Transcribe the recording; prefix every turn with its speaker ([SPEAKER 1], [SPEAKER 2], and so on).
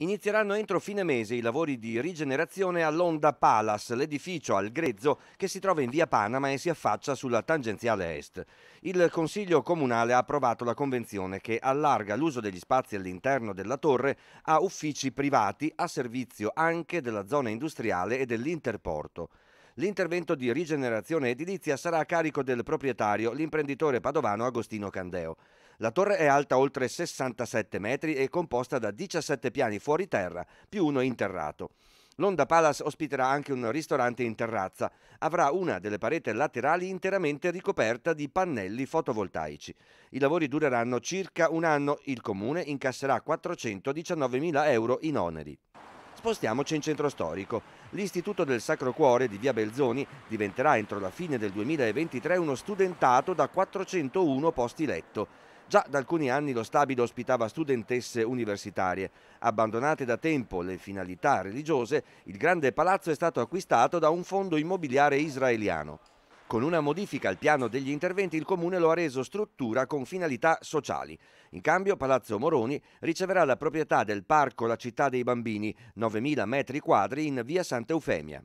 [SPEAKER 1] Inizieranno entro fine mese i lavori di rigenerazione all'Onda Palace, l'edificio al grezzo che si trova in via Panama e si affaccia sulla tangenziale est. Il Consiglio Comunale ha approvato la convenzione che allarga l'uso degli spazi all'interno della torre a uffici privati a servizio anche della zona industriale e dell'interporto. L'intervento di rigenerazione edilizia sarà a carico del proprietario, l'imprenditore padovano Agostino Candeo. La torre è alta oltre 67 metri e composta da 17 piani fuori terra più uno interrato. L'Onda Palace ospiterà anche un ristorante in terrazza. Avrà una delle pareti laterali interamente ricoperta di pannelli fotovoltaici. I lavori dureranno circa un anno. Il comune incasserà 419.000 euro in oneri. Spostiamoci in centro storico. L'Istituto del Sacro Cuore di Via Belzoni diventerà entro la fine del 2023 uno studentato da 401 posti letto. Già da alcuni anni lo stabile ospitava studentesse universitarie. Abbandonate da tempo le finalità religiose, il grande palazzo è stato acquistato da un fondo immobiliare israeliano. Con una modifica al piano degli interventi il comune lo ha reso struttura con finalità sociali. In cambio Palazzo Moroni riceverà la proprietà del parco La città dei bambini, 9.000 metri quadri in via Santa Eufemia.